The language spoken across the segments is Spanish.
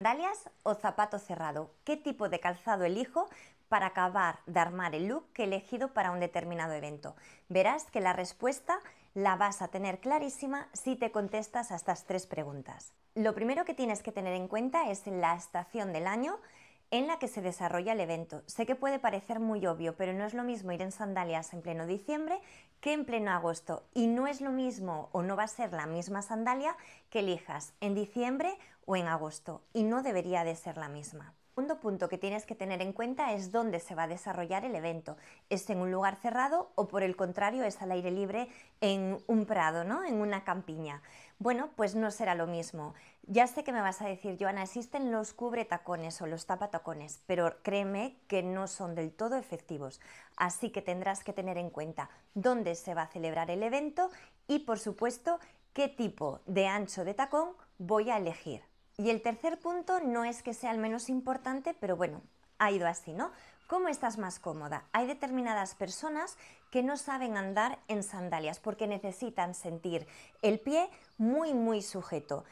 ¿Sandalias o zapato cerrado? ¿Qué tipo de calzado elijo para acabar de armar el look que he elegido para un determinado evento? Verás que la respuesta la vas a tener clarísima si te contestas a estas tres preguntas. Lo primero que tienes que tener en cuenta es la estación del año en la que se desarrolla el evento. Sé que puede parecer muy obvio, pero no es lo mismo ir en sandalias en pleno diciembre que en pleno agosto. Y no es lo mismo o no va a ser la misma sandalia que elijas en diciembre o en agosto y no debería de ser la misma. Un segundo punto que tienes que tener en cuenta es dónde se va a desarrollar el evento. ¿Es en un lugar cerrado o por el contrario es al aire libre en un prado, ¿no? en una campiña? Bueno, pues no será lo mismo. Ya sé que me vas a decir, Joana, existen los cubretacones o los tapatacones, pero créeme que no son del todo efectivos. Así que tendrás que tener en cuenta dónde se va a celebrar el evento y, por supuesto, qué tipo de ancho de tacón voy a elegir. Y el tercer punto no es que sea el menos importante, pero bueno, ha ido así, ¿no? ¿Cómo estás más cómoda? Hay determinadas personas que no saben andar en sandalias porque necesitan sentir el pie muy, muy sujeto.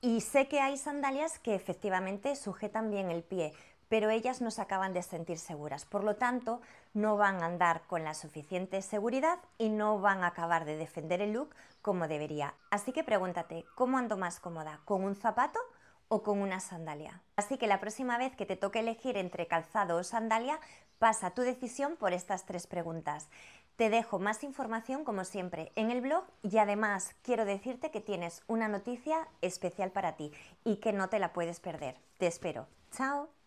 Y sé que hay sandalias que efectivamente sujetan bien el pie, pero ellas no se acaban de sentir seguras. Por lo tanto, no van a andar con la suficiente seguridad y no van a acabar de defender el look como debería. Así que pregúntate, ¿cómo ando más cómoda? ¿Con un zapato o con una sandalia. Así que la próxima vez que te toque elegir entre calzado o sandalia, pasa tu decisión por estas tres preguntas. Te dejo más información como siempre en el blog y además quiero decirte que tienes una noticia especial para ti y que no te la puedes perder. Te espero. Chao.